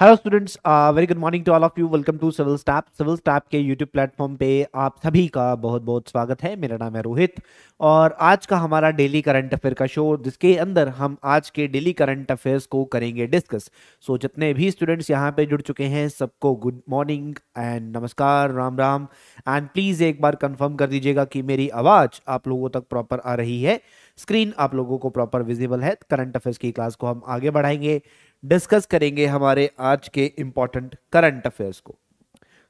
hello students very good morning to all of you welcome to civil staff civil staff के YouTube platform पे आप सभी का बहुत बहुत स्वागत है मेरा नाम है रोहित और आज का हमारा डेली करंट अफेयर का शो जिसके अंदर हम आज के डेली करंट अफेयर्स को करेंगे डिस्कस सो so, जितने भी स्टूडेंट्स यहाँ पे जुड़ चुके हैं सबको गुड मॉर्निंग एंड नमस्कार राम राम एंड प्लीज़ एक बार कन्फर्म कर दीजिएगा कि मेरी आवाज़ आप लोगों तक प्रॉपर आ रही है स्क्रीन आप लोगों को प्रॉपर विजिबल है करंट अफेयर्स की क्लास को हम आगे बढ़ाएंगे डिस्कस करेंगे हमारे आज के इंपॉर्टेंट करंट अफेयर्स को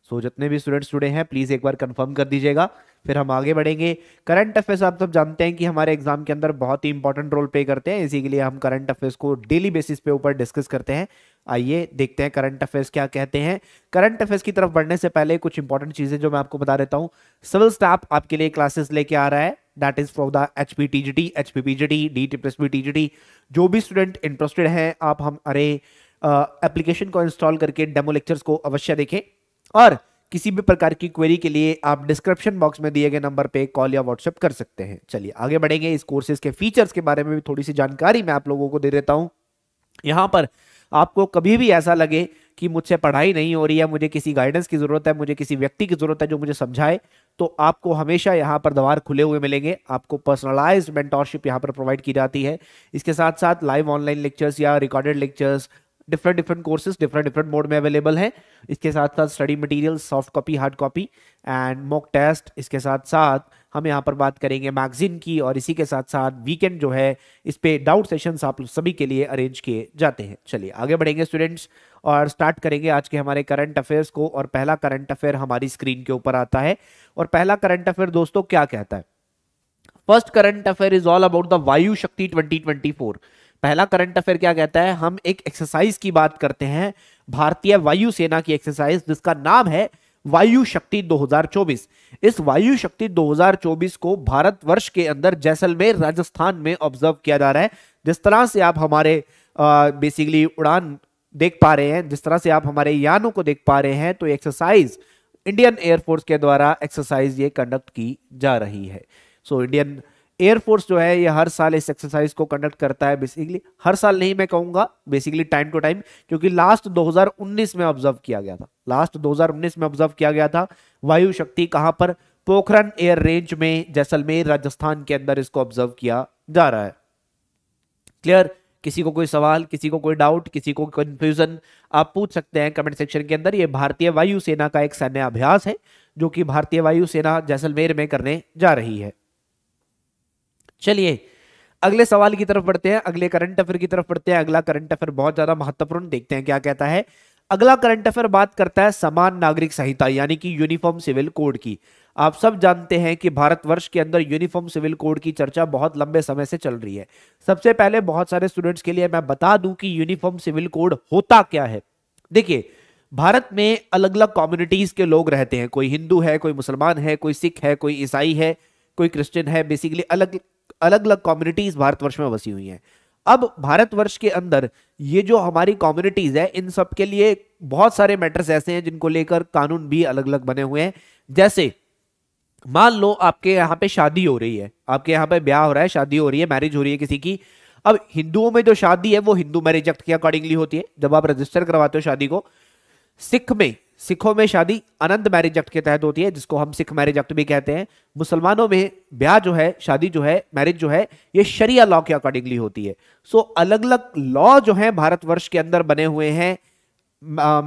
सो so, जितने भी स्टूडेंट्स जुड़े हैं प्लीज़ एक बार कंफर्म कर दीजिएगा फिर हम आगे बढ़ेंगे करंट अफेयर्स आप सब जानते हैं कि हमारे एग्जाम के अंदर बहुत ही इंपॉर्टेंट रोल प्ले करते हैं इसी के लिए हम करंट अफेयर्स को डेली बेसिस पे ऊपर डिस्कस करते हैं आइए देखते हैं करंट अफेयर्स क्या कहते हैं करंट अफेयर्स की तरफ बढ़ने से पहले कुछ इंपॉर्टेंट चीज़ें जो मैं आपको बता देता हूँ सिविल स्टाफ आपके लिए क्लासेस लेके आ रहा है that is for the H P T G T H P P G T D T plus B T G T जो भी स्टूडेंट इंटरेस्टेड हैं आप हम अरे एप्लीकेशन को इंस्टॉल करके डेमो लेक्चर्स को अवश्य देखें और किसी भी प्रकार की क्वेरी के लिए आप डिस्क्रिप्शन बॉक्स में दिए गए नंबर पे कॉल या व्हाट्सएप कर सकते हैं चलिए आगे बढ़ेंगे इस कोर्सेज के फीचर्स के बारे में भी थोड़ी सी जानकारी मैं आप लोगों को दे देता हूँ यहाँ पर आपको कभी भी ऐसा लगे कि मुझसे पढ़ाई नहीं हो रही है मुझे किसी गाइडेंस की ज़रूरत है मुझे किसी व्यक्ति की ज़रूरत है जो मुझे समझाए तो आपको हमेशा यहाँ पर द्वार खुले हुए मिलेंगे आपको पर्सनलाइज मेंटोरशिप यहाँ पर प्रोवाइड की जाती है इसके साथ साथ लाइव ऑनलाइन लेक्चर्स या recorded lectures different different courses different different mode में अवेलेबल है इसके साथ साथ study material soft copy hard copy and mock test इसके साथ साथ हम यहाँ पर बात करेंगे मैगजीन की और इसी के साथ साथ वीकेंड जो है इस पर डाउट सेशन आप सभी के लिए अरेंज किए जाते हैं चलिए आगे बढ़ेंगे स्टूडेंट्स और स्टार्ट करेंगे आज के हमारे करंट अफेयर्स को और पहला करंट अफेयर हमारी स्क्रीन के ऊपर आता है और पहला करंट अफेयर दोस्तों क्या कहता है first current affair is all about the Vayu Shakti twenty twenty four पहला करंट अफेयर क्या कहता है हम एक एक्सरसाइज की बात करते हैं भारतीय वायुसेना की एक्सरसाइज जिसका नाम है वायु शक्ति 2024 इस वायु शक्ति 2024 को भारत वर्ष के अंदर जैसलमेर राजस्थान में ऑब्जर्व किया जा रहा है जिस तरह से आप हमारे बेसिकली उड़ान देख पा रहे हैं जिस तरह से आप हमारे यानों को देख पा रहे हैं तो एक्सरसाइज इंडियन एयरफोर्स के द्वारा एक्सरसाइज ये कंडक्ट की जा रही है सो so, इंडियन एयरफोर्स जो है ये हर साल इस एक्सरसाइज को कंडक्ट करता है बेसिकली हर साल नहीं मैं कहूंगा बेसिकली टाइम टू टाइम क्योंकि लास्ट 2019 में ऑब्जर्व किया गया था लास्ट 2019 में ऑब्जर्व किया गया था वायु शक्ति कहां पर पोखरन एयर रेंज में जैसलमेर राजस्थान के अंदर इसको ऑब्जर्व किया जा रहा है क्लियर किसी को कोई सवाल किसी को कोई डाउट किसी को कंफ्यूजन आप पूछ सकते हैं कमेंट सेक्शन के अंदर ये भारतीय वायुसेना का एक सैन्य अभ्यास है जो कि भारतीय वायुसेना जैसलमेर में करने जा रही है चलिए अगले सवाल की तरफ बढ़ते हैं अगले करंट अफेयर की तरफ बढ़ते हैं अगला करंट अफेयर बहुत ज्यादा महत्वपूर्ण देखते हैं क्या कहता है अगला करंट अफेयर बात करता है समान नागरिक संहिता यानी कि यूनिफॉर्म सिविल कोड की आप सब जानते हैं कि भारतवर्ष के अंदर यूनिफॉर्म सिविल कोड की चर्चा बहुत लंबे समय से चल रही है सबसे पहले बहुत सारे स्टूडेंट्स के लिए मैं बता दूं कि यूनिफॉर्म सिविल कोड होता क्या है देखिए भारत में अलग अलग कम्युनिटीज के लोग रहते हैं कोई हिंदू है कोई मुसलमान है कोई सिख है कोई ईसाई है कोई क्रिश्चियन है बेसिकली अलग अलग अलग कम्युनिटीज भारतवर्ष में बसी हुई हैं अब भारतवर्ष के अंदर ये जो हमारी कम्युनिटीज है इन सब के लिए बहुत सारे मैटर्स ऐसे हैं जिनको लेकर कानून भी अलग अलग बने हुए हैं जैसे मान लो आपके यहाँ पे शादी हो रही है आपके यहाँ पे ब्याह हो रहा है शादी हो रही है मैरिज हो रही है किसी की अब हिंदुओं में जो शादी है वो हिंदू मैरिज एक्ट के अकॉर्डिंगली होती है जब आप रजिस्टर करवाते हो शादी को सिख में सिखों में शादी अनंत मैरिज एक्ट के तहत होती है जिसको हम सिख मैरिज एक्ट भी कहते हैं मुसलमानों में ब्याह जो है शादी जो है मैरिज जो है ये शरिया लॉ के अकॉर्डिंगली होती है सो so, अलग अलग लॉ जो है भारतवर्ष के अंदर बने हुए हैं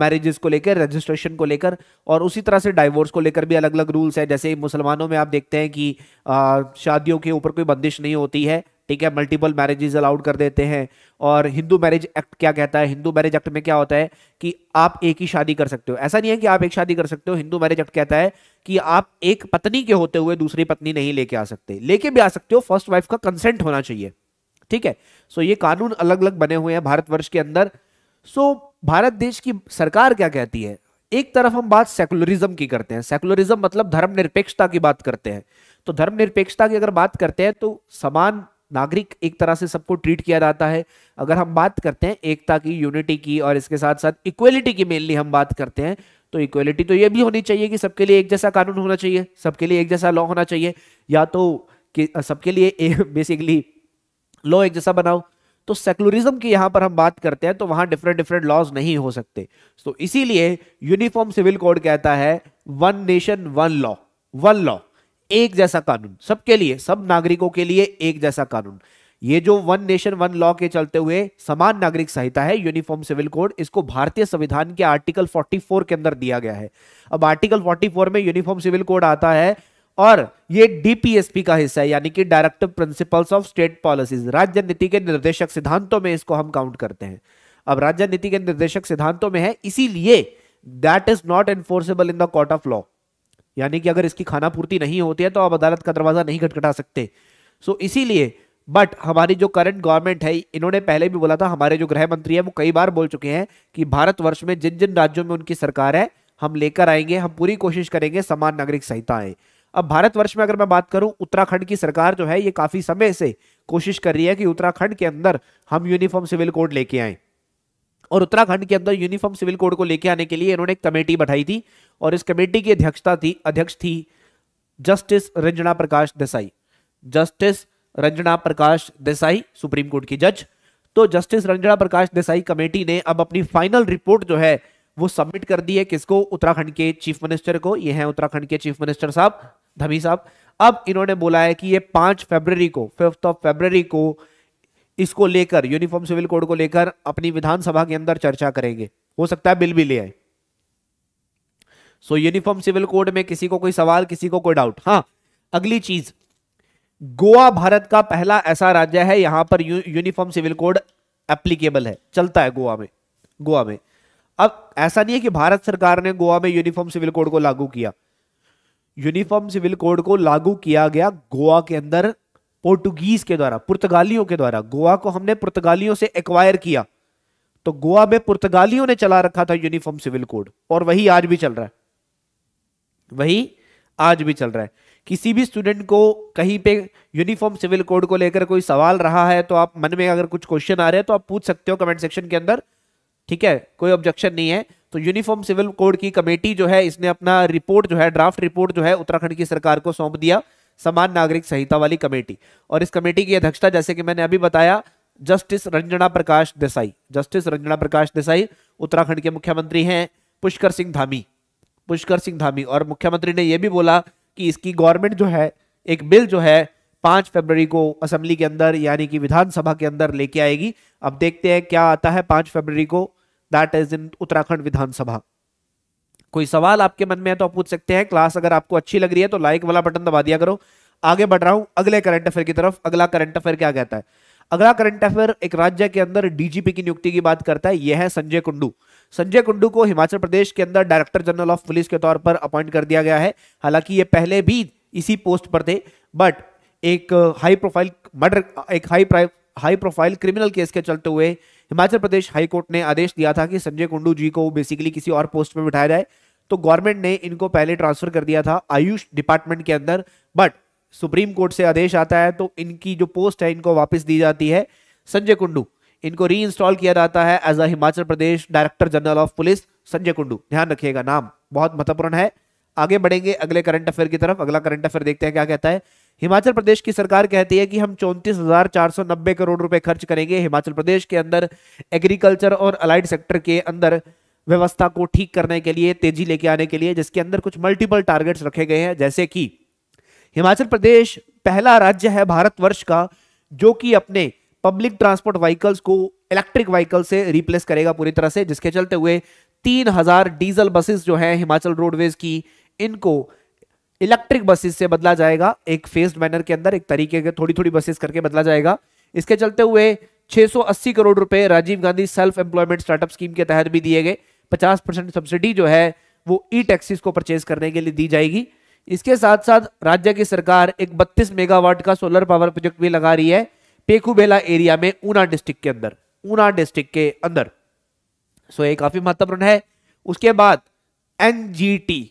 मैरिजेस को लेकर रजिस्ट्रेशन को लेकर और उसी तरह से डाइवोर्स को लेकर भी अलग अलग रूल्स हैं जैसे मुसलमानों में आप देखते हैं कि शादियों के ऊपर कोई बंदिश नहीं होती है ठीक है मल्टीपल मैरिजेज अलाउड कर देते हैं और हिंदू मैरिज एक्ट क्या कहता है हिंदू मैरिज एक्ट में क्या होता है कि आप एक ही शादी कर सकते हो ऐसा नहीं है कि आप एक शादी कर सकते हो हिंदू मैरिज एक्ट कहता है कि आप एक पत्नी के होते हुए दूसरी पत्नी नहीं लेके आ सकते लेके भी आ सकते हो फर्स्ट वाइफ का कंसेंट होना चाहिए ठीक है सो ये कानून अलग अलग बने हुए हैं भारतवर्ष के अंदर सो भारत देश की सरकार क्या कहती है एक तरफ हम बात सेकुलरिज्म की करते हैं सेकुलरिज्म मतलब धर्मनिरपेक्षता की बात करते हैं तो धर्मनिरपेक्षता की अगर बात करते हैं तो समान नागरिक एक तरह से सबको ट्रीट किया जाता है अगर हम बात करते हैं एकता की यूनिटी की और इसके साथ साथ इक्वेलिटी की मेनली हम बात करते हैं तो इक्वेलिटी तो ये भी होनी चाहिए कि सबके लिए एक जैसा कानून होना चाहिए सबके लिए एक जैसा लॉ होना चाहिए या तो कि सबके लिए बेसिकली लॉ एक जैसा बनाओ तो सेकुलरिज्म की यहाँ पर हम बात करते हैं तो वहाँ डिफरेंट डिफरेंट लॉज नहीं हो सकते तो इसीलिए यूनिफॉर्म सिविल कोड कहता है one nation one law one law एक जैसा कानून सबके लिए सब नागरिकों के लिए एक जैसा कानून ये जो वन नेशन वन लॉ के चलते हुए समान नागरिक संहिता है यूनिफॉर्म सिविल कोड इसको भारतीय संविधान के आर्टिकल 44 के अंदर दिया गया है अब आर्टिकल 44 में यूनिफॉर्म सिविल कोड आता है और ये डीपीएसपी का हिस्सा है यानी कि directive principles of state policies राज्य नीति के निर्देशक सिद्धांतों में इसको हम काउंट करते हैं अब राज्य नीति के निर्देशक सिद्धांतों में है इसीलिए that is not enforceable in the court of law यानी कि अगर इसकी खाना पूर्ति नहीं होती है तो आप अदालत का दरवाज़ा नहीं खटखटा सकते सो इसीलिए बट हमारी जो करंट गवर्नमेंट है इन्होंने पहले भी बोला था हमारे जो गृह मंत्री है वो कई बार बोल चुके हैं कि भारतवर्ष में जिन जिन राज्यों में उनकी सरकार है हम लेकर आएंगे हम पूरी कोशिश करेंगे समान नागरिक आए अब भारतवर्ष में अगर मैं बात करूं उत्तराखंड की सरकार जो है ये काफी समय से कोशिश कर रही है कि उत्तराखंड के अंदर हम यूनिफॉर्म सिविल कोड लेके आए और उत्तराखंड के अंदर यूनिफॉर्म सिविल कोड को लेकर आने के लिए इन्होंने एक कमेटी बैठाई थी और इस कमेटी की अध्यक्षता थी अध्यक्ष थी justice Ranjana Prakash Desai justice Ranjana Prakash Desai supreme court की जज तो जस्टिस रंजना प्रकाश देसाई कमेटी ने अब अपनी फाइनल रिपोर्ट जो है वो सबमिट कर दी है किसको उत्तराखंड के चीफ मिनिस्टर को ये हैं उत्तराखंड के चीफ मिनिस्टर साहब धमी साहब अब इन्होंने बोला है कि ये पांच फेबर को फिफ्थ ऑफ फेबर को इसको लेकर यूनिफॉर्म सिविल कोड को लेकर अपनी विधानसभा के अंदर चर्चा करेंगे हो सकता है बिल भी ले आए सो यूनिफॉर्म सिविल कोड में किसी को कोई सवाल किसी को कोई डाउट हाँ अगली चीज गोवा भारत का पहला ऐसा राज्य है यहां पर यूनिफॉर्म सिविल कोड एप्लीकेबल है चलता है गोवा में गोवा में अब ऐसा नहीं है कि भारत सरकार ने गोवा में यूनिफॉर्म सिविल कोड को लागू किया यूनिफॉर्म सिविल कोड को लागू किया गया गोवा के अंदर पोर्टुगीज के द्वारा पुर्तगालियों के द्वारा गोवा को हमने पुर्तगालियों से एक्वायर किया तो गोवा में पुर्तगालियों ने चला रखा था यूनिफॉर्म सिविल कोड और वही आज भी चल रहा है वही आज भी चल रहा है किसी भी स्टूडेंट को कहीं पे यूनिफॉर्म सिविल कोड को लेकर कोई सवाल रहा है तो आप मन में अगर कुछ क्वेश्चन आ रहे हैं तो आप पूछ सकते हो कमेंट सेक्शन के अंदर ठीक है कोई ऑब्जेक्शन नहीं है तो यूनिफॉर्म सिविल कोड की कमेटी जो है इसने अपना रिपोर्ट जो है ड्राफ्ट रिपोर्ट जो है उत्तराखंड की सरकार को सौंप दिया समान नागरिक संहिता वाली कमेटी और इस कमेटी की अध्यक्षता जैसे कि मैंने अभी बताया जस्टिस रंजना प्रकाश देसाई जस्टिस रंजना प्रकाश देसाई उत्तराखंड के मुख्यमंत्री हैं पुष्कर सिंह धामी पुष्कर सिंह धामी और मुख्यमंत्री ने यह भी बोला कि इसकी गवर्नमेंट जो है एक बिल जो है पांच फरवरी को असेंबली के अंदर यानी कि विधानसभा के अंदर लेके आएगी अब देखते हैं क्या आता है पांच फरवरी को दैट इज इन उत्तराखंड विधानसभा कोई सवाल आपके मन में है तो आप पूछ सकते हैं क्लास अगर आपको अच्छी लग रही है तो लाइक वाला बटन दबा दिया करो आगे बढ़ रहा हूं अगले करंट अफेयर की तरफ अगला करंट अफेयर क्या कहता है अगला करंट अफेयर एक राज्य के अंदर डीजीपी की नियुक्ति की बात करता है यह है संजय कुंडू संजय कुंडू को हिमाचल प्रदेश के अंदर डायरेक्टर जनरल ऑफ पुलिस के तौर पर अपॉइंट कर दिया गया है हालांकि ये पहले भी इसी पोस्ट पर थे बट एक हाई प्रोफाइल मर्डर एक high high profile criminal case के चलते हुए हिमाचल प्रदेश हाईकोर्ट ने आदेश दिया था कि संजय कुंडू जी को बेसिकली किसी और पोस्ट में बिठाया जाए तो गवर्नमेंट ने इनको पहले ट्रांसफर कर दिया था आयुष डिपार्टमेंट के अंदर बट सुप्रीम कोर्ट से आदेश आता है तो इनकी जो पोस्ट है इनको वापस दी जाती है संजय कुंडू इनको री इंस्टॉल किया जाता है as a Himachal Pradesh director general of police Sanjay Kundu ध्यान रखिएगा नाम बहुत महत्वपूर्ण है आगे बढ़ेंगे अगले करंट अफेयर की तरफ अगला करंट अफेयर देखते हैं क्या कहता है हिमाचल प्रदेश की सरकार कहती है कि हम चौंतीस करोड़ रुपए खर्च करेंगे हिमाचल प्रदेश के अंदर एग्रीकल्चर और अलाइड सेक्टर के अंदर व्यवस्था को ठीक करने के लिए तेजी लेके आने के लिए जिसके अंदर कुछ मल्टीपल टारगेट्स रखे गए हैं जैसे कि हिमाचल प्रदेश पहला राज्य है भारतवर्ष का जो कि अपने पब्लिक ट्रांसपोर्ट व्हीकल्स को इलेक्ट्रिक व्हीकल से रिप्लेस करेगा पूरी तरह से जिसके चलते हुए तीन हजार डीजल बसेस जो है हिमाचल रोडवेज की इनको इलेक्ट्रिक बसेस से बदला जाएगा एक फेस्ड मैनर के अंदर एक तरीके के थोड़ी थोड़ी बसेस करके बदला जाएगा इसके चलते हुए 680 करोड़ रुपए Rajiv Gandhi self employment startup scheme के तहत भी दिए गए पचास परसेंट सब्सिडी जो है वो ई टैक्सीज को परचेज करने के लिए दी जाएगी इसके साथ साथ राज्य की सरकार एक 32 मेगावाट का सोलर पावर प्रोजेक्ट भी लगा रही है पेकूबेला एरिया में ऊना डिस्ट्रिक्ट के अंदर ऊना डिस्ट्रिक्ट के अंदर सो ये काफी महत्वपूर्ण है उसके बाद एनजीटी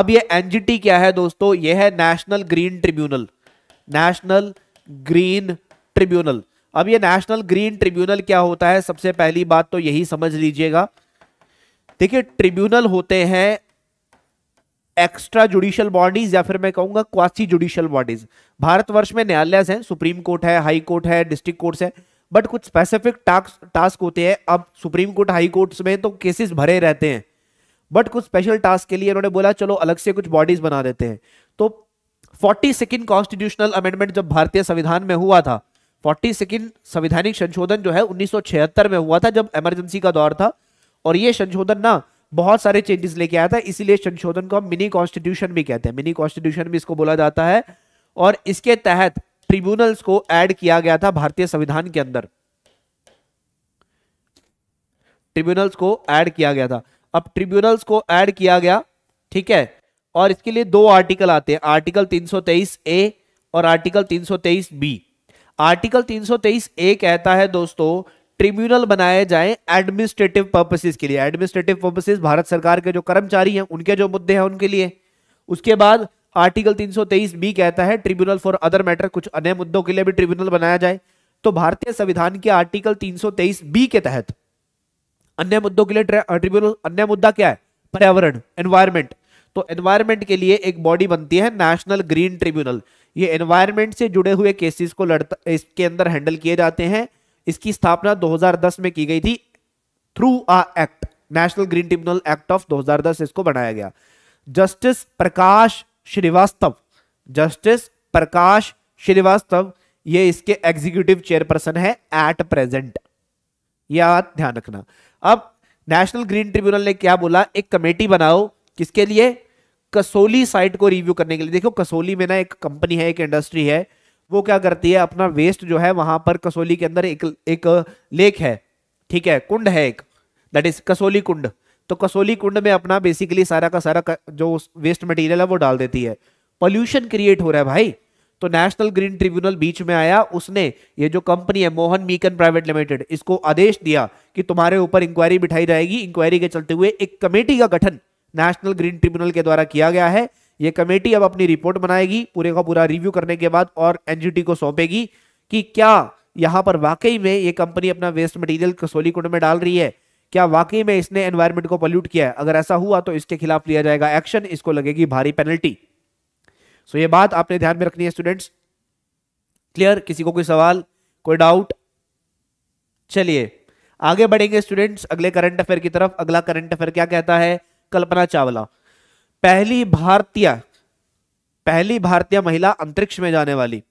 अब ये एनजीटी क्या है दोस्तों ये है national green tribunal national green tribunal अब ये नेशनल ग्रीन ट्रिब्यूनल क्या होता है सबसे पहली बात तो यही समझ लीजिएगा देखिए ट्रिब्यूनल होते हैं एक्स्ट्रा जुडिशियल बॉडीज या फिर मैं कहूंगा क्वासी जुडिशियल बॉडीज भारतवर्ष में न्यायालय हैं सुप्रीम कोर्ट है हाई कोर्ट है डिस्ट्रिक्ट कोर्ट है बट कुछ स्पेसिफिक टास्क टास्क होते हैं अब सुप्रीम कोर्ट हाई कोर्ट में तो केसेस भरे रहते हैं बट कुछ स्पेशल टास्क के लिए इन्होंने बोला चलो अलग से कुछ बॉडीज बना देते हैं तो फोर्टी सेकेंड कॉन्स्टिट्यूशनल अमेंडमेंट जब भारतीय संविधान में हुआ था फोर्टी सेकेंड संवैधानिक संशोधन जो है उन्नीस में हुआ था जब इमरजेंसी का दौर था और ये संशोधन ना बहुत सारे चेंजेस लेके आया था इसीलिए संशोधन को हम मिनी कॉन्स्टिट्यूशन भी कहते हैं मिनी कॉन्स्टिट्यूशन भी इसको बोला जाता है और इसके तहत ट्रिब्यूनल्स को ऐड किया गया था भारतीय संविधान के अंदर ट्रिब्यूनल्स को ऐड किया गया था अब ट्रिब्यूनल्स को ऐड किया गया ठीक है और इसके लिए दो आर्टिकल आते हैं आर्टिकल 323 ए और आर्टिकल 323 बी आर्टिकल 323 ए कहता है दोस्तों ट्रिब्यूनल बनाए जाए एडमिनिस्ट्रेटिव पर्पसेस के लिए एडमिनिस्ट्रेटिव पर्पसेस भारत सरकार के जो कर्मचारी हैं उनके जो मुद्दे हैं उनके लिए उसके बाद आर्टिकल 323 बी कहता है ट्रिब्यूनल फॉर अदर मैटर कुछ अन्य मुद्दों के लिए भी ट्रिब्यूनल बनाया जाए तो भारतीय संविधान के आर्टिकल 323 बी के तहत अन्य मुद्दों के लिए ट्रिब्यूनल अन्य मुद्दा क्या है पर्यावरण एनवायरमेंट तो एनवायरमेंट के लिए एक बॉडी बनती है नेशनल ग्रीन ट्रिब्यूनल ये एनवायरमेंट से जुड़े हुए केसेस को लड़ता इसके अंदर हैंडल किए जाते हैं इसकी स्थापना 2010 में की गई थी through a act national green tribunal act of 2010 इसको बनाया गया जस्टिस प्रकाश श्रीवास्तव जस्टिस प्रकाश श्रीवास्तव ये इसके एग्जीक्यूटिव चेयरपर्सन है एट प्रेजेंट यह ध्यान रखना अब नेशनल ग्रीन ट्रिब्यूनल ने क्या बोला एक कमेटी बनाओ किसके लिए कसोली साइट को रिव्यू करने के लिए देखो कसोली में ना एक कंपनी है एक इंडस्ट्री है वो क्या करती है अपना वेस्ट जो है वहां पर कसोली के अंदर एक एक लेक है ठीक है कुंड है एक दैट इज कसोली कुंड तो कसोली कुंड में अपना बेसिकली सारा का सारा का, जो वेस्ट मटेरियल है वो डाल देती है पोल्यूशन क्रिएट हो रहा है भाई तो नेशनल ग्रीन ट्रिब्यूनल बीच में आया उसने ये जो कंपनी है मोहन मीकन प्राइवेट लिमिटेड इसको आदेश दिया कि तुम्हारे ऊपर इंक्वायरी बिठाई जाएगी इंक्वायरी के चलते हुए एक कमेटी का गठन नेशनल ग्रीन ट्रिब्यूनल के द्वारा किया गया है ये कमेटी अब अपनी रिपोर्ट बनाएगी पूरे का पूरा रिव्यू करने के बाद और एनजीटी को सौंपेगी कि क्या यहां पर वाकई में ये कंपनी अपना वेस्ट मटेरियल कसोली कुंड में डाल रही है क्या वाकई में इसने एनवायरमेंट को पॉल्यूट किया है अगर ऐसा हुआ तो इसके खिलाफ लिया जाएगा एक्शन इसको लगेगी भारी पेनल्टी सो ये बात आपने ध्यान में रखनी है स्टूडेंट्स क्लियर किसी को कोई सवाल कोई डाउट चलिए आगे बढ़ेंगे स्टूडेंट्स अगले करंट अफेयर की तरफ अगला करंट अफेयर क्या कहता है कल्पना चावला पहली भारतीय पहली भारतीय महिला अंतरिक्ष में जाने वाली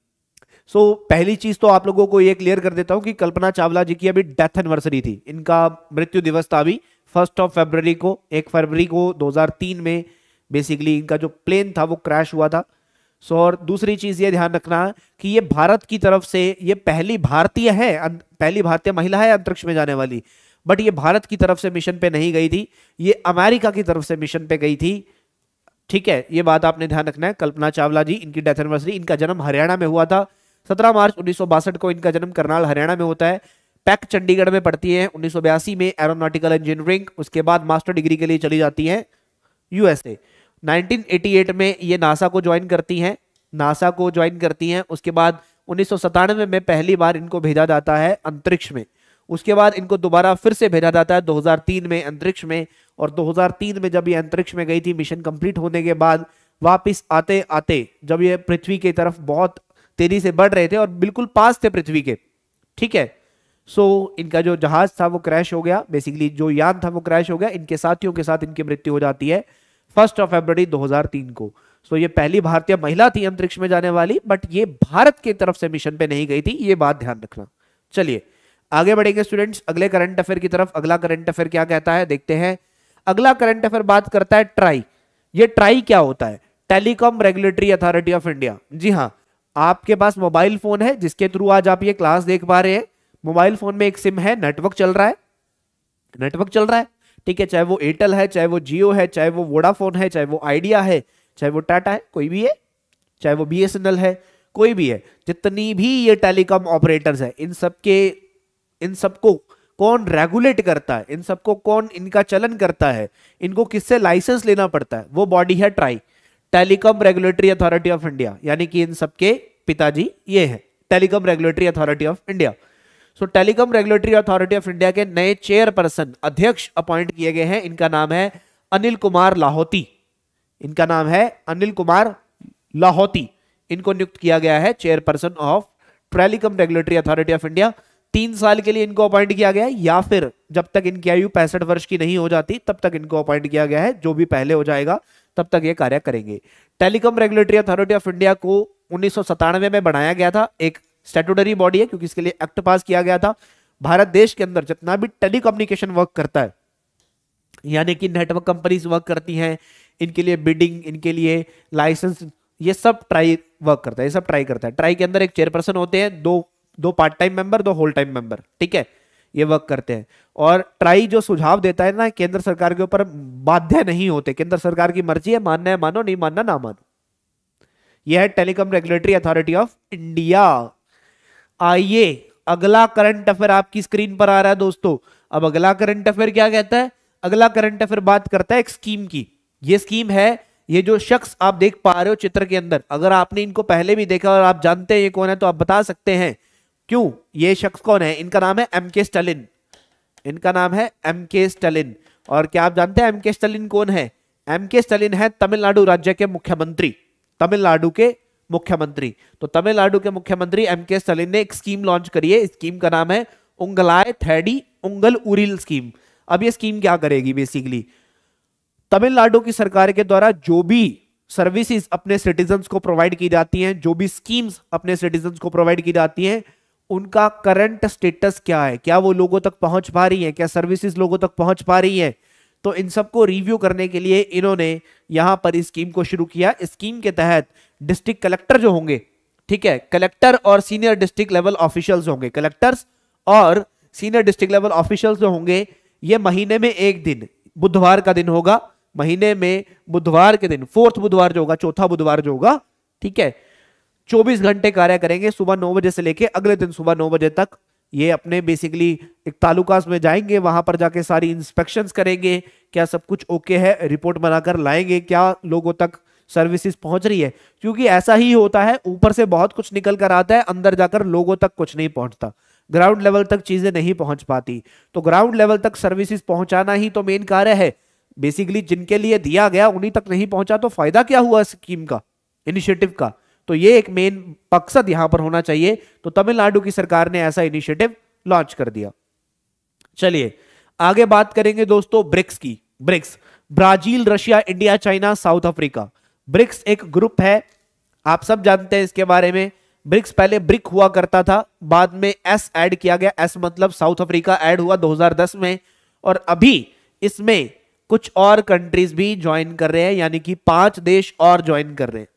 सो so, पहली चीज तो आप लोगों को ये क्लियर कर देता हूं कि कल्पना चावला जी की अभी डेथ एनिवर्सरी थी इनका मृत्यु दिवस था अभी फर्स्ट ऑफ फरवरी को एक फरवरी को 2003 में बेसिकली इनका जो प्लेन था वो क्रैश हुआ था सो so, और दूसरी चीज ये ध्यान रखना कि ये भारत की तरफ से ये पहली भारतीय है अं, पहली भारतीय महिला है अंतरिक्ष में जाने वाली बट ये भारत की तरफ से मिशन पे नहीं गई थी ये अमेरिका की तरफ से मिशन पे गई थी ठीक है ये बात आपने ध्यान रखना है कल्पना चावला जी इनकी डेथ एनिवर्सरी इनका जन्म हरियाणा में हुआ था सत्रह मार्च उन्नीस को इनका जन्म करनाल हरियाणा में होता है पैक चंडीगढ़ में पढ़ती है उन्नीस में एरोनॉटिकल इंजीनियरिंग उसके बाद मास्टर डिग्री के लिए चली जाती है यूएसए 1988 में ये नासा को ज्वाइन करती हैं नासा को ज्वाइन करती हैं उसके बाद उन्नीस में पहली बार इनको भेजा जाता है अंतरिक्ष में उसके बाद इनको दोबारा फिर से भेजा जाता है 2003 में अंतरिक्ष में और 2003 में जब ये अंतरिक्ष में गई थी मिशन कंप्लीट होने के बाद वापस आते आते जब ये पृथ्वी की तरफ बहुत तेजी से बढ़ रहे थे और बिल्कुल पास थे पृथ्वी के ठीक है सो so, इनका जो जहाज था वो क्रैश हो गया बेसिकली जो यान था वो क्रैश हो गया इनके साथियों के साथ इनकी मृत्यु हो जाती है फर्स्ट ऑफ फरवरी 2003 को सो so, ये पहली भारतीय महिला थी अंतरिक्ष में जाने वाली बट ये भारत की तरफ से मिशन पे नहीं गई थी ये बात ध्यान रखना चलिए आगे बढ़ेंगे स्टूडेंट्स अगले करंट अफेयर की तरफ अगला करंट अफेयर क्या कहता है देखते हैं अगला करंट अफेयर बात करता है ट्राई ये ट्राई क्या होता है telecom regulatory authority of India जी हाँ आपके पास मोबाइल फोन है जिसके थ्रू आज आप ये क्लास देख पा रहे हैं मोबाइल फोन में एक सिम है नेटवर्क चल रहा है नेटवर्क चल रहा है ठीक है चाहे वो एयरटेल है चाहे वो जियो है चाहे वो वोडाफोन है चाहे वो आइडिया है चाहे वो टाटा है कोई भी है चाहे वो बी है कोई भी है जितनी भी ये टेलीकॉम ऑपरेटर्स है इन सबके इन सबको कौन रेगुलेट करता है इन सबको कौन इनका चलन करता है इनको किससे लाइसेंस लेना पड़ता है वो बॉडी है TRAI telecom regulatory authority of India यानी कि इन सबके पिताजी ये है telecom regulatory authority of India so telecom regulatory authority of India के नए चेयरपर्सन अध्यक्ष अपॉइंट किए गए हैं इनका नाम है अनिल कुमार लाहौती इनका नाम है अनिल कुमार लाहौती इनको नियुक्त किया गया है chairperson of telecom regulatory authority of India तीन साल के लिए इनको अपॉइंट किया गया है या फिर जब तक इनकी आयु पैंसठ वर्ष की नहीं हो जाती तब तक इनको अपॉइंट किया गया है जो भी पहले हो जाएगा तब तक ये कार्य करेंगे telecom regulatory authority of India को उन्नीस में बनाया गया था एक स्टेटूटरी बॉडी है क्योंकि इसके लिए एक्ट पास किया गया था भारत देश के अंदर जितना भी टेलीकम्युनिकेशन वर्क करता है यानी कि नेटवर्क कंपनीज वर्क करती हैं इनके लिए बिडिंग इनके लिए लाइसेंस ये सब ट्राई वर्क करता है ये सब ट्राई करता है ट्राई के अंदर एक चेयरपर्सन होते हैं दो दो पार्ट टाइम मेंबर दो होल टाइम मेंबर ठीक है ये वर्क करते हैं और ट्राई जो सुझाव देता है ना केंद्र सरकार के ऊपर बाध्य नहीं होते केंद्र सरकार की मर्जी है मानना है मानो नहीं मानना ना मानो यह है telecom regulatory authority of India आइए अगला करंट अफेयर आपकी स्क्रीन पर आ रहा है दोस्तों अब अगला करंट अफेयर क्या कहता है अगला करंट अफेयर बात करता है एक स्कीम की ये स्कीम है ये जो शख्स आप देख पा रहे हो चित्र के अंदर अगर आपने इनको पहले भी देखा और आप जानते हैं ये कौन है तो आप बता सकते हैं क्यों ये शख्स कौन है इनका नाम है एम के स्टलिन इनका नाम है एम के स्टलिन और क्या आप जानते हैं एम के स्टलिन कौन है एम के स्टलिन है तमिलनाडु राज्य के मुख्यमंत्री तमिलनाडु के मुख्यमंत्री तो तमिलनाडु के मुख्यमंत्री एम के स्टलिन ने एक स्कीम लॉन्च करी है स्कीम का नाम है उंगलाय थैडी उंगल उरिल स्कीम अब ये स्कीम क्या करेगी बेसिकली तमिलनाडु की सरकार के द्वारा जो भी सर्विसेज अपने सिटीजन को प्रोवाइड की जाती हैं जो भी स्कीम्स अपने सिटीजन को प्रोवाइड की जाती हैं उनका करंट स्टेटस क्या है क्या वो लोगों तक पहुंच पा रही है क्या सर्विसेज लोगों तक पहुंच पा रही है तो इन सबको रिव्यू करने के लिए इन्होंने यहां पर इस स्कीम को शुरू किया स्कीम के तहत डिस्ट्रिक्ट कलेक्टर जो होंगे ठीक है कलेक्टर और सीनियर डिस्ट्रिक्ट लेवल ऑफिशियल्स होंगे कलेक्टर्स और सीनियर डिस्ट्रिक्ट लेवल ऑफिशियल्स जो होंगे ये महीने में एक दिन बुधवार का दिन होगा महीने में बुधवार के दिन फोर्थ बुधवार जो होगा चौथा बुधवार जो होगा ठीक है 24 घंटे कार्य करेंगे सुबह नौ बजे से लेके अगले दिन सुबह नौ बजे तक ये अपने बेसिकली एक तालुकास में जाएंगे वहां पर जाके सारी इंस्पेक्शन करेंगे क्या सब कुछ ओके है रिपोर्ट बनाकर लाएंगे क्या लोगों तक सर्विसेज पहुंच रही है क्योंकि ऐसा ही होता है ऊपर से बहुत कुछ निकल कर आता है अंदर जाकर लोगों तक कुछ नहीं पहुंचता ग्राउंड लेवल तक चीजें नहीं पहुंच पाती तो ग्राउंड लेवल तक सर्विसेज पहुंचाना ही तो मेन कार्य है बेसिकली जिनके लिए दिया गया उन्हीं तक नहीं पहुंचा तो फायदा क्या हुआ स्कीम का इनिशिएटिव का तो ये एक मेन मकसद यहां पर होना चाहिए तो तमिलनाडु की सरकार ने ऐसा इनिशिएटिव लॉन्च कर दिया चलिए आगे बात करेंगे दोस्तों ब्रिक्स की BRICS Brazil Russia India China South Africa BRICS एक ग्रुप है आप सब जानते हैं इसके बारे में ब्रिक्स पहले ब्रिक हुआ करता था बाद में एस ऐड किया गया एस मतलब साउथ अफ्रीका ऐड हुआ 2010 में और अभी इसमें कुछ और कंट्रीज भी ज्वाइन कर रहे हैं यानी कि पांच देश और ज्वाइन कर रहे हैं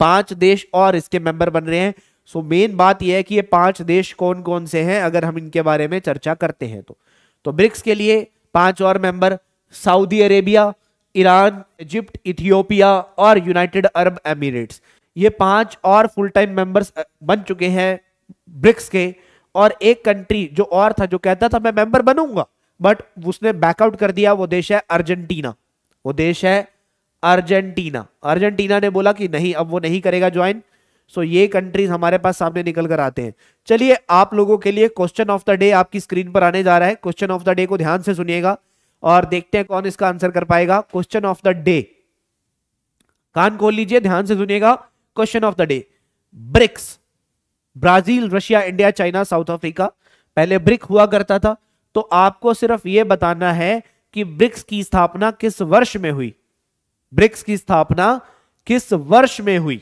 पांच देश और इसके मेंबर बन रहे हैं सो मेन बात यह है कि ये पांच देश कौन कौन से हैं अगर हम इनके बारे में चर्चा करते हैं तो तो ब्रिक्स के लिए पांच और member Saudi Arabia Iran Egypt Ethiopia और यूनाइटेड अरब एमिरेट्स ये पांच और फुल टाइम मेंबर्स बन चुके हैं ब्रिक्स के और एक कंट्री जो और था जो कहता था मैं मेंबर बनूंगा बट उसने बैकआउट कर दिया वो देश है अर्जेंटीना वो देश है अर्जेंटीना अर्जेंटीना ने बोला कि नहीं अब वो नहीं करेगा ज्वाइन सो ये कंट्रीज हमारे पास सामने निकल कर आते हैं चलिए आप लोगों के लिए क्वेश्चन ऑफ द डे आपकी स्क्रीन पर आने जा रहा है क्वेश्चन ऑफ द डे को ध्यान से सुनिएगा और देखते हैं कौन इसका आंसर कर पाएगा क्वेश्चन ऑफ द डे कान खोल लीजिए ध्यान से सुनिएगा question of the day BRICS Brazil Russia India China South Africa पहले ब्रिक हुआ करता था तो आपको सिर्फ ये बताना है कि ब्रिक्स की स्थापना किस वर्ष में हुई ब्रिक्स की स्थापना किस वर्ष में हुई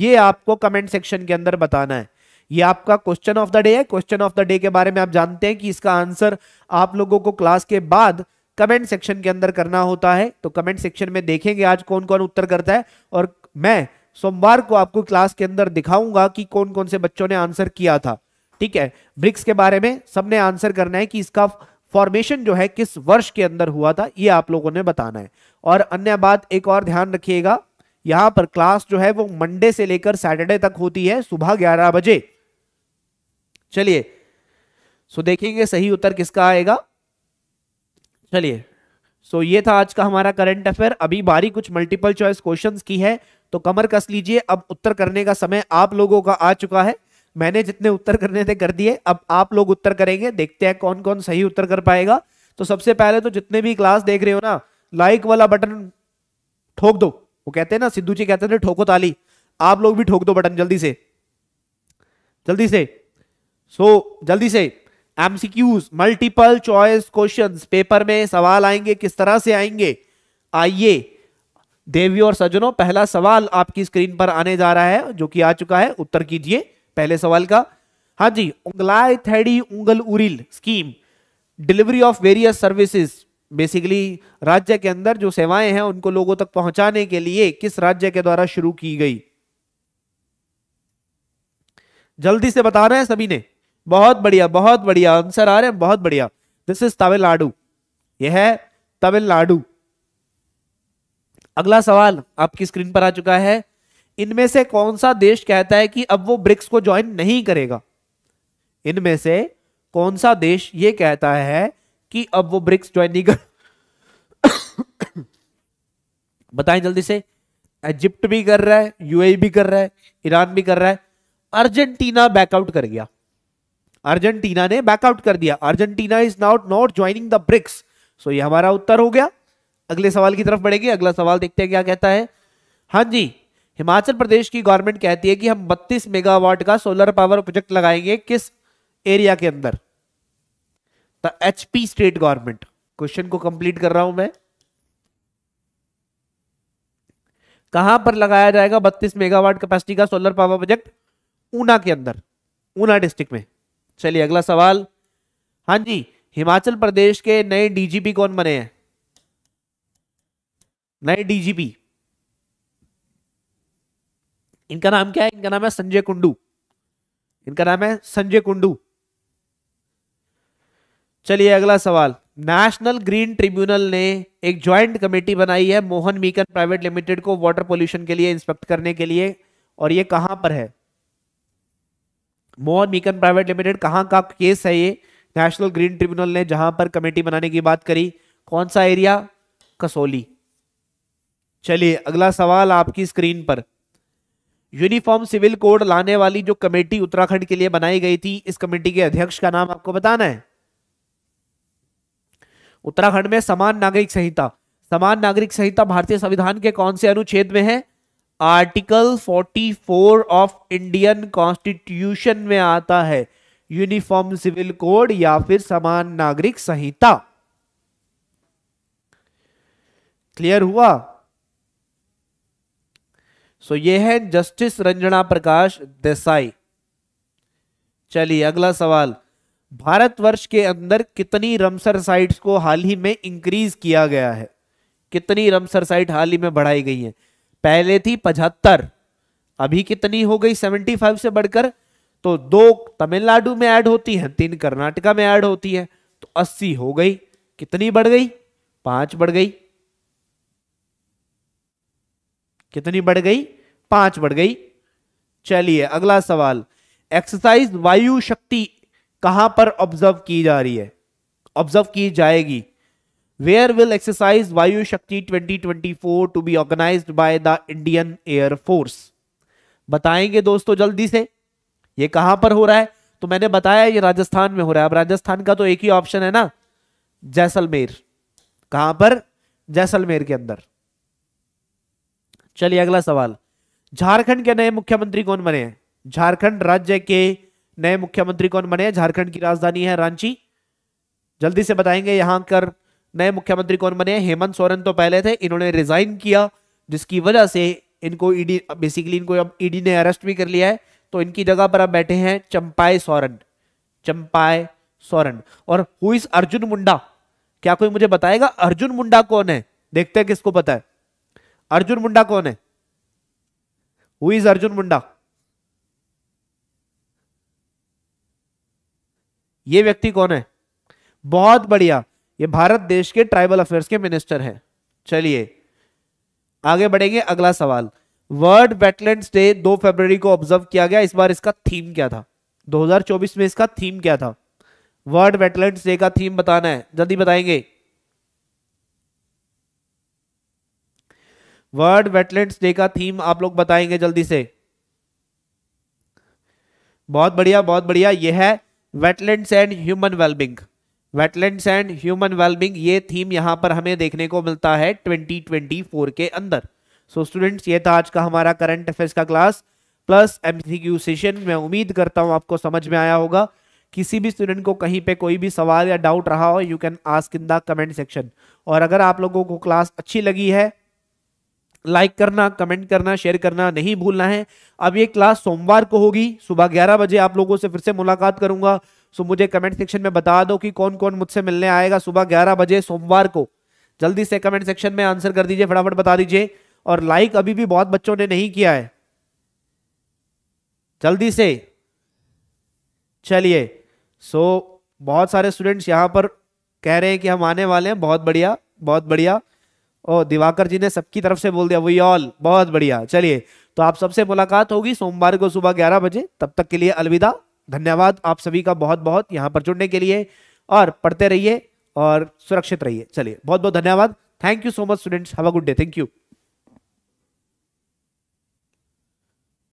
ये आपको कमेंट सेक्शन के अंदर बताना है ये आपका क्वेश्चन ऑफ द डे है क्वेश्चन ऑफ द डे के बारे में आप जानते हैं कि इसका आंसर आप लोगों को क्लास के बाद कमेंट सेक्शन के अंदर करना होता है तो कमेंट सेक्शन में देखेंगे आज कौन कौन उत्तर करता है और मैं सोमवार को आपको क्लास के अंदर दिखाऊंगा कि कौन कौन से बच्चों ने आंसर किया था ठीक है ब्रिक्स के बारे में सबने आंसर करना है कि इसका फॉर्मेशन जो है किस वर्ष के अंदर हुआ था ये आप लोगों ने बताना है और अन्य बात एक और ध्यान रखिएगा यहाँ पर क्लास जो है वो मंडे से लेकर सैटरडे तक होती है सुबह ग्यारह बजे चलिए सो देखेंगे सही उत्तर किसका आएगा चलिए सो ये था आज का हमारा करंट अफेयर अभी बारी कुछ मल्टीपल चॉइस क्वेश्चंस की है तो कमर कस लीजिए अब उत्तर करने का समय आप लोगों का आ चुका है मैंने जितने उत्तर करने थे कर दिए अब आप लोग उत्तर करेंगे देखते हैं कौन कौन सही उत्तर कर पाएगा तो सबसे पहले तो जितने भी क्लास देख रहे हो ना लाइक वाला बटन ठोक दो वो कहते हैं ना सिद्धू जी कहते थे ठोको ताली आप लोग भी ठोक दो बटन जल्दी से जल्दी से सो so, जल्दी से MCQs multiple choice questions paper में सवाल आएंगे किस तरह से आएंगे आइए देवी और सज्जनों पहला सवाल आपकी स्क्रीन पर आने जा रहा है जो कि आ चुका है उत्तर कीजिए पहले सवाल का हाँ जी उंगलाय थैडी उंगल उरिल scheme delivery of various services basically राज्य के अंदर जो सेवाएं हैं उनको लोगों तक पहुंचाने के लिए किस राज्य के द्वारा शुरू की गई जल्दी से बता रहे हैं सभी ने बहुत बढ़िया बहुत बढ़िया आंसर आ रहे हैं बहुत बढ़िया दिस इज तमिलनाडु यह है तमिलनाडु अगला सवाल आपकी स्क्रीन पर आ चुका है इनमें से कौन सा देश कहता है कि अब वो ब्रिक्स को ज्वाइन नहीं करेगा इनमें से कौन सा देश ये कहता है कि अब वो ब्रिक्स ज्वाइन नहीं कर बताएं जल्दी से इजिप्ट भी कर रहा है यूएई e भी कर रहा है ईरान भी कर रहा है अर्जेंटीना बैकआउट कर गया अर्जेंटीना ने बैकआउट कर दिया Argentina is not not joining the BRICS so ये हमारा उत्तर हो गया अगले सवाल की तरफ बढ़ेंगे अगला सवाल देखते हैं क्या कहता है हाँ जी हिमाचल प्रदेश की गवर्नमेंट कहती है कि हम 32 मेगावाट का सोलर पावर प्रोजेक्ट लगाएंगे किस एरिया के अंदर the HP state government question को कंप्लीट कर रहा हूं मैं कहां पर लगाया जाएगा 32 मेगावाट कैपेसिटी का सोलर पावर प्रोजेक्ट ऊना के अंदर ऊना डिस्ट्रिक्ट में चलिए अगला सवाल हां जी हिमाचल प्रदेश के नए डीजीपी कौन बने हैं नए डीजीपी इनका नाम क्या है इनका नाम है संजय कुंडू इनका नाम है संजय कुंडू चलिए अगला सवाल नेशनल ग्रीन ट्रिब्यूनल ने एक ज्वाइंट कमेटी बनाई है मोहन मीकन प्राइवेट लिमिटेड को वाटर पोल्यूशन के लिए इंस्पेक्ट करने के लिए और ये कहां पर है मोहन मीकन प्राइवेट लिमिटेड कहां का केस है ये नेशनल ग्रीन ट्रिब्यूनल ने जहां पर कमेटी बनाने की बात करी कौन सा एरिया कसोली चलिए अगला सवाल आपकी स्क्रीन पर यूनिफॉर्म सिविल कोड लाने वाली जो कमेटी उत्तराखंड के लिए बनाई गई थी इस कमेटी के अध्यक्ष का नाम आपको बताना है उत्तराखंड में समान नागरिक संहिता समान नागरिक संहिता भारतीय संविधान के कौन से अनुच्छेद में है आर्टिकल 44 ऑफ इंडियन कॉन्स्टिट्यूशन में आता है यूनिफॉर्म सिविल कोड या फिर समान नागरिक संहिता क्लियर हुआ सो so, ये है जस्टिस रंजना प्रकाश देसाई चलिए अगला सवाल भारतवर्ष के अंदर कितनी रमसर साइट्स को हाल ही में इंक्रीज किया गया है कितनी रमसर साइट हाल ही में बढ़ाई गई है पहले थी पचहत्तर अभी कितनी हो गई सेवेंटी फाइव से बढ़कर तो दो तमिलनाडु में ऐड होती है तीन कर्नाटका में ऐड होती है तो अस्सी हो गई कितनी बढ़ गई पांच बढ़ गई कितनी बढ़ गई पांच बढ़ गई चलिए अगला सवाल एक्सरसाइज वायु शक्ति कहां पर ऑब्जर्व की जा रही है ऑब्जर्व की जाएगी where will exercise Vayu Shakti 2024 to be organise by the Indian air force बताएंगे दोस्तों जल्दी से ये कहां पर हो रहा है तो मैंने बताया ये राजस्थान में हो रहा है अब राजस्थान का तो एक ही ऑप्शन है ना जैसलमेर कहां पर जैसलमेर के अंदर चलिए अगला सवाल झारखंड के नए मुख्यमंत्री कौन बने हैं झारखंड राज्य के नए मुख्यमंत्री कौन बने झारखंड की राजधानी है रांची जल्दी से बताएंगे यहां कर नए मुख्यमंत्री कौन बने हेमंत सोरेन तो पहले थे इन्होंने रिजाइन किया जिसकी वजह से इनको ईडी e बेसिकली इनको अब ईडी e ने अरेस्ट भी कर लिया है तो इनकी जगह पर अब बैठे हैं चंपाई सोरेन चंपाए सोरेन और हु इज अर्जुन मुंडा क्या कोई मुझे बताएगा अर्जुन मुंडा कौन है देखते हैं किसको पता है अर्जुन मुंडा कौन है हु इज अर्जुन मुंडा ये व्यक्ति कौन है बहुत बढ़िया ये भारत देश के ट्राइबल अफेयर्स के मिनिस्टर हैं चलिए आगे बढ़ेंगे अगला सवाल वर्ल्ड वेटलैंड्स डे 2 फरवरी को ऑब्जर्व किया गया इस बार इसका थीम क्या था 2024 में इसका थीम क्या था वर्ल्ड वेटलैंड्स डे का थीम बताना है जल्दी बताएंगे वर्ल्ड वेटलैंड्स डे का थीम आप लोग बताएंगे जल्दी से बहुत बढ़िया बहुत बढ़िया यह है wetlands and human wellbeing wetlands and human wellbeing ये थीम यहाँ पर हमें देखने को मिलता है 2024 के अंदर सो so, स्टूडेंट्स ये था आज का हमारा करंट अफेयर्स का क्लास प्लस एमसीक्यू सेशन मैं उम्मीद करता हूँ आपको समझ में आया होगा किसी भी स्टूडेंट को कहीं पे कोई भी सवाल या डाउट रहा हो you can ask in the comment section और अगर आप लोगों को क्लास अच्छी लगी है लाइक करना कमेंट करना शेयर करना नहीं भूलना है अब ये क्लास सोमवार को होगी सुबह 11 बजे आप लोगों से फिर से मुलाकात करूंगा सो मुझे कमेंट सेक्शन में बता दो कि कौन कौन मुझसे मिलने आएगा सुबह 11 बजे सोमवार को जल्दी से कमेंट सेक्शन में आंसर कर दीजिए फटाफट बता दीजिए और लाइक अभी भी बहुत बच्चों ने नहीं किया है जल्दी से चलिए सो बहुत सारे स्टूडेंट्स यहाँ पर कह रहे हैं कि हम आने वाले हैं बहुत बढ़िया बहुत बढ़िया ओ दिवाकर जी ने सबकी तरफ से बोल दिया वी ऑल बहुत बढ़िया चलिए तो आप सबसे मुलाकात होगी सोमवार को सुबह ग्यारह बजे तब तक के लिए अलविदा धन्यवाद आप सभी का बहुत बहुत यहाँ पर जुड़ने के लिए और पढ़ते रहिए और सुरक्षित रहिए चलिए बहुत बहुत धन्यवाद thank you so much students have a good day thank you